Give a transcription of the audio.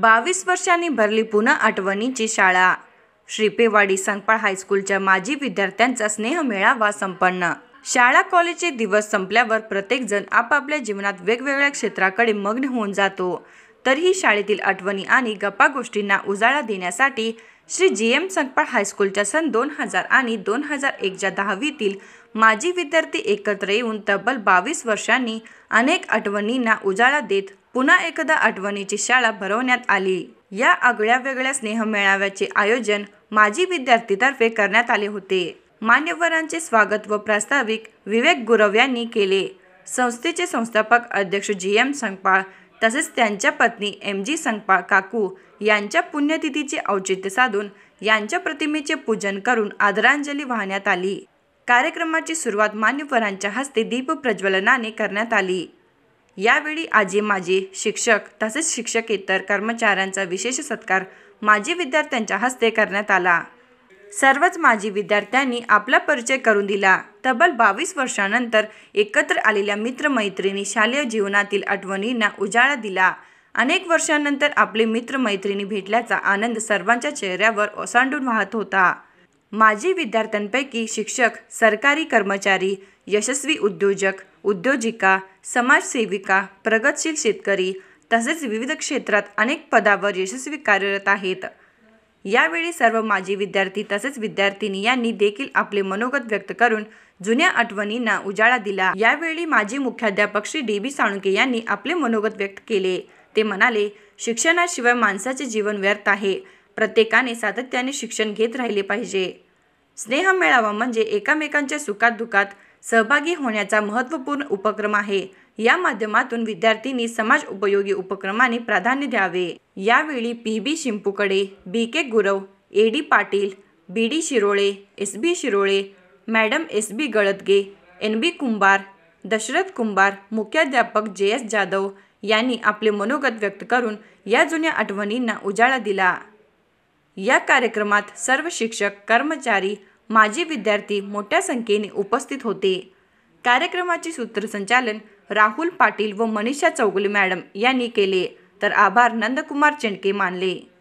बावीस वर्षांनी भरली पुन्हा आठवणीची शाळा श्रीपेवाडी संपाळ हायस्कूलच्या माजी विद्यार्थ्यांचा स्नेह मेळावा संपन्न शाळा कॉलेजचे दिवस संपल्यावर प्रत्येकजण आपापल्या जीवनात वेगवेगळ्या क्षेत्राकडे मग्न होऊन जातो तरीही शाळेतील आठवणी आणि गप्पा गोष्टींना उजाळा देण्यासाठी श्री जी एम संकपाळ हायस्कूलच्या सन दोन हजार आणि दोन हजार एकच्या दहावीतील माजी विद्यार्थी एकत्र येऊन तब्बल बावीस वर्षांनी अनेक आठवणींना उजाळा देत पुन्हा एकदा आठवणीची शाळा भरवण्यात आली या आगळ्या वेगळ्या मेळाव्याचे आयोजन माजी विद्यार्थीतर्फे करण्यात आले होते मान्यवरांचे स्वागत व प्रास्ताविक विवेक गुरव यांनी केले संस्थेचे संस्थापक अध्यक्ष जी एम संगपाळ तसेच त्यांच्या पत्नी एम जी संगपाळ काकू यांच्या पुण्यतिथीचे औचित्य साधून यांच्या प्रतिमेचे पूजन करून आदरांजली वाहण्यात आली कार्यक्रमाची सुरुवात मान्यवरांच्या हस्ते दीप प्रज्वलनाने करण्यात आली यावेळी आजी माजी शिक्षक तसेच शिक्षकेतर कर्मचाऱ्यांचा विशेष सत्कार माजी विद्यार्थ्यांच्या हस्ते करण्यात आला सर्वच माजी विद्यार्थ्यांनी आपला परिचय करून दिला तब्बल बावीस वर्षानंतर एकत्र आलेल्या मित्रमैत्रिणी शालेय जीवनातील आठवणींना उजाळा दिला अनेक वर्षांनंतर आपले मित्रमैत्रिणी भेटल्याचा आनंद सर्वांच्या चेहऱ्यावर ओसांडून वाहत होता माजी विद्यार्थ्यांपैकी शिक्षक सरकारी कर्मचारी यशस्वी उद्योजक उद्योजिका समाजसेविका प्रगतशील शेतकरी तसेच विविध क्षेत्रात अनेक पदावर यशस्वी कार्यरत आहेत यावेळी सर्व माजी विद्यार्थी तसेच विद्यार्थिनी यांनी देखील आपले मनोगत व्यक्त करून जुन्या आठवणींना उजाळा दिला यावेळी माजी मुख्याध्यापक श्री डी बी साणुके यांनी आपले मनोगत व्यक्त केले ते म्हणाले शिक्षणाशिवाय माणसाचे जीवन व्यर्थ आहे प्रत्येकाने सातत्याने शिक्षण घेत राहिले पाहिजे स्नेह मेळावा म्हणजे एकामेकांच्या सुखात दुखात सहभागी होण्याचा महत्त्वपूर्ण उपक्रम आहे या माध्यमातून विद्यार्थ्यांनी समाज उपयोगी उपक्रमाने प्राधान्य द्यावे यावेळी पी बी शिंपूकडे B K Gurav A D Patil B D Shirole S B Shirole madam S B Galdage N B Kumbhar Dashrath Kumbhar मुख्याध्यापक जे एस जाधव यांनी आपले मनोगत व्यक्त करून या जुन्या आठवणींना उजाळा दिला या कार्यक्रमात सर्व शिक्षक कर्मचारी माजी विद्यार्थी मोठ्या संख्येने उपस्थित होते कार्यक्रमाचे सूत्रसंचालन राहुल पाटील व मनीषा चौगुले मॅडम यांनी केले तर आभार नंदकुमार चेंडके मानले